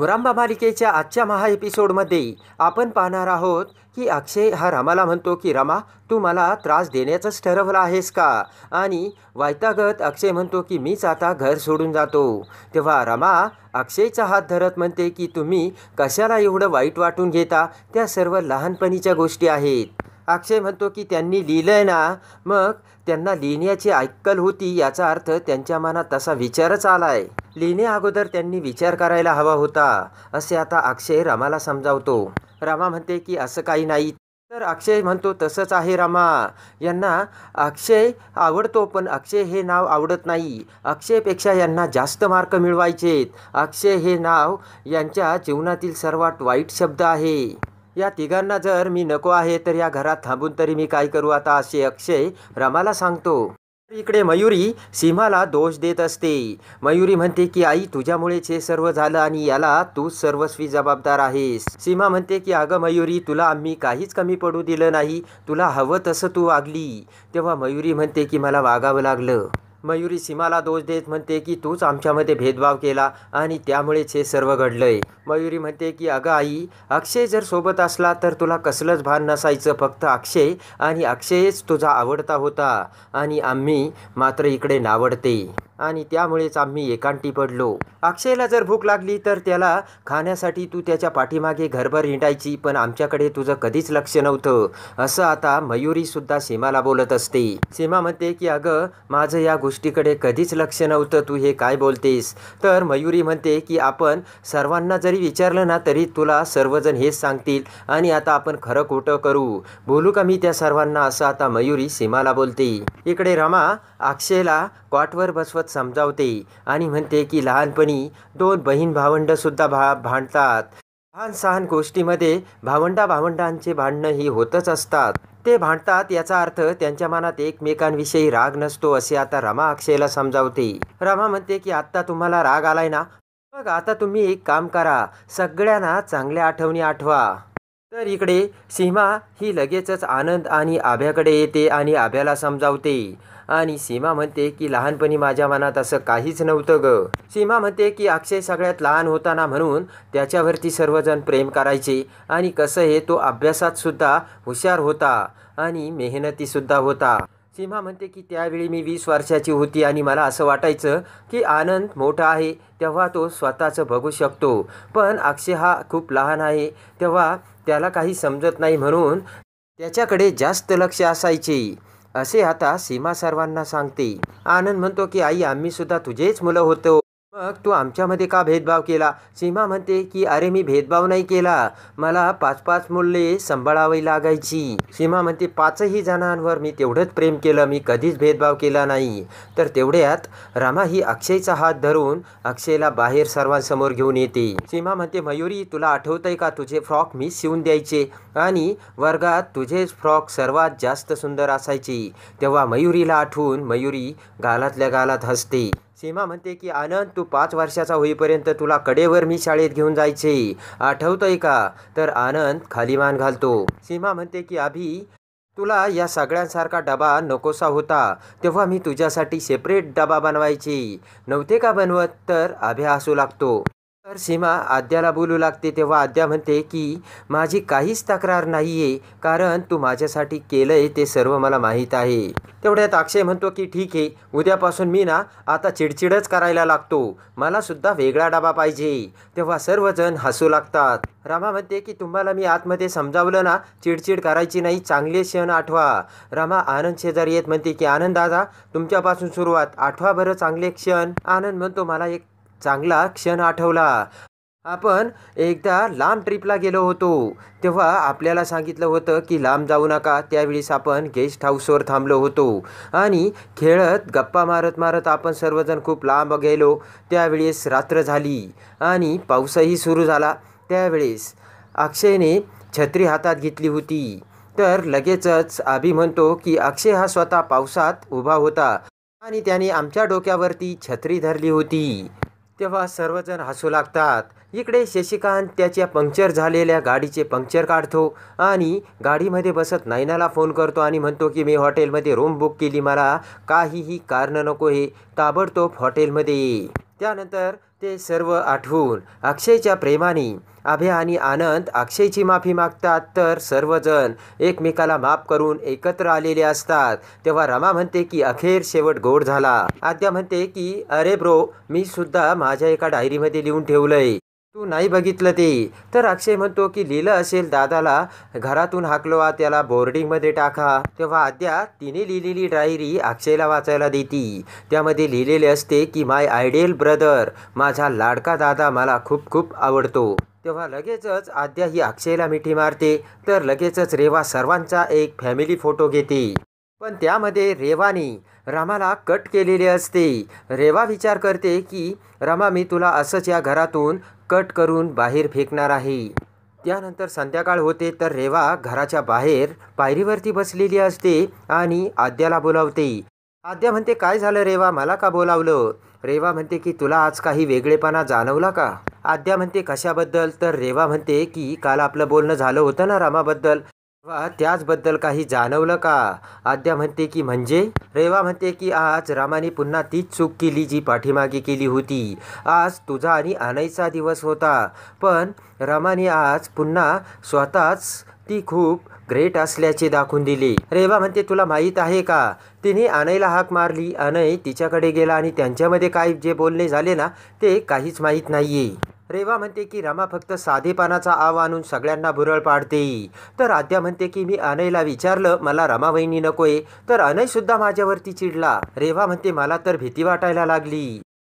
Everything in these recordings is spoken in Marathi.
मुरांबा मालिकेच्या आजच्या महा एपिसोडमध्ये आपण पाहणार आहोत की अक्षय हा रामाला म्हणतो की रमा तू मला त्रास देण्याचंच ठरवलं आहेस का आणि वायतागत अक्षय म्हणतो की मीच आता घर सोडून जातो तेव्हा रमा अक्षयचा हात धरत म्हणते की तुम्ही कशाला एवढं वाईट वाटून घेता त्या सर्व लहानपणीच्या गोष्टी आहेत अक्षय म्हणतो की त्यांनी लिहिलंय ना मग त्यांना लिहिण्याची ऐकल होती याचा अर्थ त्यांच्या मनात तसा विचारच आलाय लिहिण्या अगोदर त्यांनी विचार करायला हवा होता असे आता अक्षय रामाला समजावतो रामा म्हणते की असं काही नाही तर अक्षय म्हणतो तसंच आहे रामा यांना अक्षय आवडतो पण अक्षय हे नाव आवडत नाही अक्षयपेक्षा यांना जास्त मार्क मिळवायचेत अक्षय हे नाव यांच्या जीवनातील सर्वात वाईट शब्द आहे या तिघांना जर मी नको आहे तर या घरात थांबून तरी मी काय करू आता असे अक्षय रमाला सांगतो इकडे मयुरी सीमाला दोष देत असते मयुरी म्हणते की आई तुझ्यामुळेच हे सर्व झालं आणि याला तू सर्वस्वी जबाबदार आहेस सीमा म्हणते की अगं मयुरी तुला आम्ही काहीच कमी पडू दिलं नाही तुला हवं तसं तू वागली तेव्हा मयुरी म्हणते की मला वागावं लागलं मयुरी सीमाला दोष देत म्हणते की तूच आमच्यामध्ये भेदभाव केला आणि त्यामुळेच हे सर्व घडलंय मयुरी म्हणते की अगं आई अक्षय जर सोबत असला तर तुला कसलंच भान नसायचं फक्त अक्षय आणि अक्षयच तुझा आवडता होता आणि आम्ही मात्र इकडे नावडते आणि त्यामुळेच आम्ही एकांटी पडलो अक्षयला जर भूक लागली तर त्याला खाण्यासाठी तू त्याच्या पाठीमागे घरभर हिंडायची पण आमच्याकडे तुझं कधीच लक्ष नव्हतं असं आता सुद्धा सीमाला बोलत असते सीमा म्हणते की अगं माझं या गोष्टीकडे कधीच लक्ष नव्हतं तू हे काय बोलतेस तर मयुरी म्हणते की आपण सर्वांना जरी विचारलं ना तरी तुला सर्वजण हेच सांगतील आणि आता आपण खरं खोटं करू बोलू का मी त्या सर्वांना असं आता मयुरी सीमाला बोलते इकडे रमा अक्षयला क्वाटवर बसवत समजावते आणि म्हणते की लहानपणी दोन बहीण सुद्धा भा भांडतात लहान सहान गोष्टीमध्ये भावंडा भावंडांचे भांडणं ही होतच असतात ते भांडतात याचा अर्थ त्यांच्या मनात एकमेकांविषयी राग नसतो असे आता रमा अक्षयला समजावते रमा म्हणते की आत्ता तुम्हाला राग आलाय ना मग आता तुम्ही एक काम करा सगळ्यांना चांगल्या आठवणी आठवा तर इकडे सीमा ही लगेचच आनंद आणि आभ्याकडे येते आणि आभ्याला समजावते आणि सीमा म्हणते की लहानपणी माझ्या मनात असं काहीच नव्हतं ग सीमा म्हणते की अक्षय सगळ्यात लहान होताना म्हणून त्याच्यावरती सर्वजण प्रेम करायचे आणि कसं हे तो अभ्यासात सुद्धा हुशार होता आणि मेहनतीसुद्धा होता सीमा म्हणते की त्यावेळी मी वीस वर्षाची होती आणि मला असं वाटायचं की आनंद मोठा आहे तेव्हा तो स्वतःचं बघू शकतो पण अक्षय हा खूप लहान आहे तेव्हा त्याला काही समजत नाही म्हणून त्याच्याकडे जास्त लक्ष असायचे असे आता सीमा सर्वांना सांगते आनंद म्हणतो की आई आम्ही सुद्धा तुझेच मुलं होतो मग तू आमच्यामध्ये का भेदभाव केला सीमा म्हणते की अरे मी भेदभाव नाही केला मला पाच पाच मुले सांभाळावी लागायची सीमा म्हणते पाचही जणांवर मी तेवढंच प्रेम केलं मी कधीच भेदभाव केला नाही तर तेवढ्यात रामा ही अक्षयचा हात धरून अक्षयला बाहेर सर्वांसमोर घेऊन येते सीमा म्हणते मयुरी तुला आठवतंय का तुझे फ्रॉक मी शिवून द्यायचे आणि वर्गात तुझेच फ्रॉक सर्वात जास्त सुंदर असायचे तेव्हा मयुरीला आठवून मयुरी गालातल्या गालात हसते सीमा म्हणते की आनंद तू पाच वर्षाचा होईपर्यंत तुला कडेवर मी शाळेत घेऊन जायचे आठवतोय का तर आनंद खाली मान घालतो सीमा म्हणते की आभी तुला या सगळ्यांसारखा डबा नकोसा होता तेव्हा मी तुझ्यासाठी सेपरेट डबा बनवायची नव्हते का बनवत तर अभ्या असू लागतो तर सीमा आद्याला बोलू लागते तेव्हा आद्या म्हणते की माझी काहीच तक्रार नाही आहे कारण तू माझ्यासाठी केलंय ते सर्व मला माहीत आहे तेवढ्यात अक्षय म्हणतो की ठीक आहे उद्यापासून मी ना आता चिडचिडच करायला लागतो मला सुद्धा वेगळा डबा पाहिजे तेव्हा सर्वजण हसू लागतात रामा म्हणते की तुम्हाला मी आतमध्ये समजावलं ना चिडचिड करायची नाही चांगले क्षण आठवा रामा आनंद शेजारी येत म्हणते की आनंद दादा तुमच्यापासून सुरुवात आठवा बरं चांगले क्षण आनंद म्हणतो मला एक चांगला क्षण आठवला आपण एकदा लांब ट्रिपला गेलो होतो तेव्हा आपल्याला सांगितलं होतं की लांब जाऊ नका त्यावेळेस आपण गेस्ट हाऊसवर थांबलो होतो आणि खेळत गप्पा मारत मारत आपण सर्वजण खूप लांब गेलो त्यावेळेस रात्र झाली आणि पावसाही सुरू झाला त्यावेळेस अक्षयने छत्री हातात घेतली होती तर लगेचच आभी म्हणतो की अक्षय हा स्वतः पावसात उभा होता आणि त्याने आमच्या डोक्यावरती छत्री धरली होती तेव्हा सर्वजण हसू लागतात इकडे शशिकांत त्याच्या पंक्चर झालेल्या गाडीचे पंक्चर काढतो आणि गाडीमध्ये बसत नैनाला फोन करतो आणि म्हणतो की मी हॉटेलमध्ये रूम बुक केली मला काहीही कारण नको हे ताबडतोब हॉटेलमध्ये त्यानंतर ते सर्व आठवून अक्षयच्या प्रेमाने अभय आणि आनंद अक्षयची माफी मागतात तर सर्वजण एकमेकाला माफ करून एकत्र आलेले असतात तेव्हा रमा म्हणते की अखेर शेवट गोड झाला आद्या म्हणते की अरे ब्रो मी सुद्धा माझ्या एका डायरीमध्ये लिहून ठेवलंय तू नाही बघितलं ते तर अक्षय म्हणतो की लिहिलं असेल दादाला घरातून हाकलवा त्याला बोर्डिंगमध्ये टाका तेव्हा आद्या तिने लिहिलेली डायरी अक्षयला वाचायला देती त्यामध्ये लिहिलेले असते की माय आयडियल ब्रदर माझा लाडका दादा मला खूप खूप आवडतो तेव्हा लगेचच आद्या ही अक्षयला मिठी मारते तर लगेचच रेवा सर्वांचा एक फॅमिली फोटो घेते पण त्यामध्ये रेवानी रामाला कट केलेले असते रेवा विचार करते की रमा मी तुला असंच या घरातून कट करून बाहेर फेकणार आहे त्यानंतर संध्याकाळ होते तर रेवा घराच्या बाहेर पायरीवरती बसलेली असते आणि आद्याला बोलावते आद्या म्हणते काय झालं रेवा मला का बोलावलं रेवा म्हणते की तुला आज काही वेगळेपणा जाणवला का आद्या म्हणते कशाबद्दल तर रेवा म्हणते की काल आपलं बोलणं झालं होतं ना रामाबद्दल रेवा त्याचबद्दल काही जाणवलं का आद्या म्हणते की म्हणजे रेवा म्हणते की आज रामाने पुन्हा तीच चूक केली जी पाठीमागे केली होती आज तुझा आणि आणायचा दिवस होता पण रामाने आज पुन्हा स्वतःच ती खूप ग्रेट असल्याचे दाखवून दिले रेवा म्हणते तुला माहीत आहे का तिने अनयला हाक मारली अनय तिच्याकडे गेला आणि त्यांच्यामध्ये काय जे बोलणे झाले ना ते काहीच माहीत नाहीये रेवा म्हणते की रमा फक्त साधेपणाचा आव आणून सगळ्यांना भुरळ पाडते तर आद्या म्हणते की मी अनयला विचारलं मला रमा वहिनी नकोय तर अनयसुद्धा माझ्यावरती चिडला रेवा म्हणते मला तर भीती वाटायला लागली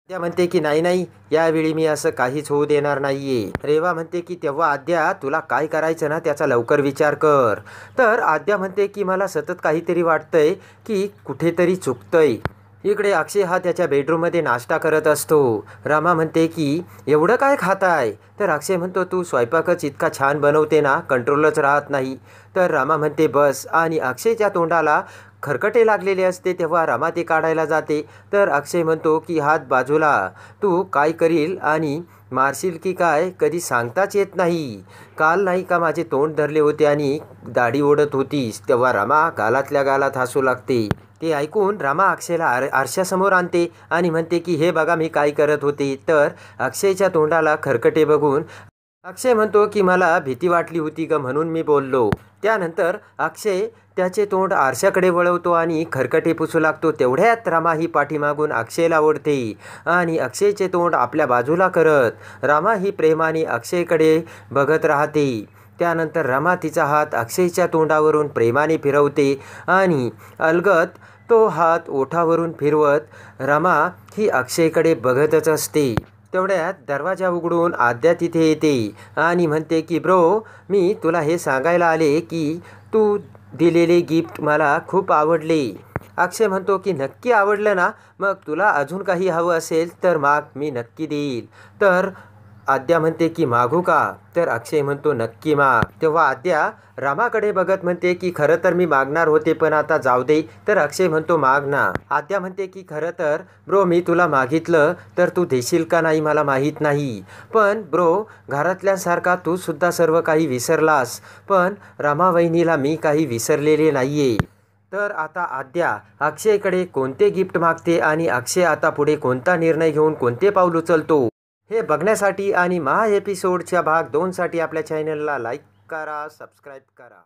आद्या म्हणते की नाही नाही यावेळी मी असं काहीच होऊ देणार नाहीये रेवा म्हणते की तेव्हा आद्या तुला काय करायचं ना त्याचा लवकर विचार कर तर आद्या म्हणते की मला सतत काहीतरी वाटतंय की कुठेतरी चुकतंय इकडे अक्षय हा त्याच्या बेडरूममध्ये नाश्ता करत असतो रामा म्हणते की एवढं काय खाताय तर अक्षय म्हणतो तू स्वयंपाकच इतका छान बनवते ना कंट्रोलच राहत नाही तर रामा म्हणते बस आणि अक्षयच्या तोंडाला खरकटे लागलेले असते तेव्हा रामा ते काढायला जाते तर अक्षय म्हणतो की हात बाजूला तू काय करील आणि मारशील की काय कधी सांगताच येत नाही काल नाही का माझे तोंड धरले होते आणि दाढी ओढत होतीस तेव्हा रामा गालातल्या गालात हसू लागते ते ऐकून रामा अक्षयला आर आरशासमोर आणते आणि म्हणते की हे बघा मी काय करत होते तर अक्षयच्या तोंडाला खरकटे बघून अक्षय म्हणतो की मला भीती वाटली होती ग म्हणून मी बोललो त्यानंतर अक्षय त्याचे तोंड आरशाकडे वळवतो आणि खरकटे पुसू लागतो तेवढ्यात रामा ही पाठीमागून अक्षयला ओढते आणि अक्षयचे तोंड आपल्या बाजूला करत रामा ही प्रेमाने अक्षयकडे बघत राहते त्यानंतर रमा तिचा हात अक्षयच्या तोंडावरून प्रेमाने फिरवते आणि अलगत तो हात ओठावरून फिरवत रमा ही अक्षयकडे बघतच असते तेवढ्यात दरवाजा उघडून आद्या तिथे येते आणि म्हणते की ब्रो मी तुला हे सांगायला आले की तू दिलेले गिफ्ट मला खूप आवडले अक्षय म्हणतो की नक्की आवडलं ना मग तुला अजून काही हवं असेल तर माग मी नक्की देईल तर आद्या म्हणते की मागू का तर अक्षय म्हणतो नक्की माग तेव्हा आद्या रामाकडे बघत म्हणते की खरं तर मी मागणार होते पण आता जाऊ दे तर अक्षय म्हणतो माग ना आद्या म्हणते की खरं तर ब्रो मी तुला मागितलं तर तू देशील का नाही मला माहीत नाही पण ब्रो घरातल्यासारखा तू सुद्धा सर्व काही विसरलास पण वहिनीला मी काही विसरलेले नाहीये तर आता आद्या अक्षयकडे कोणते गिफ्ट मागते आणि अक्षय आता पुढे कोणता निर्णय घेऊन कोणते पाऊल उचलतो हे बघण्यासाठी आणि महा एपिसोडच्या भाग दोनसाठी आपल्या चॅनलला लाईक करा सबस्क्राईब करा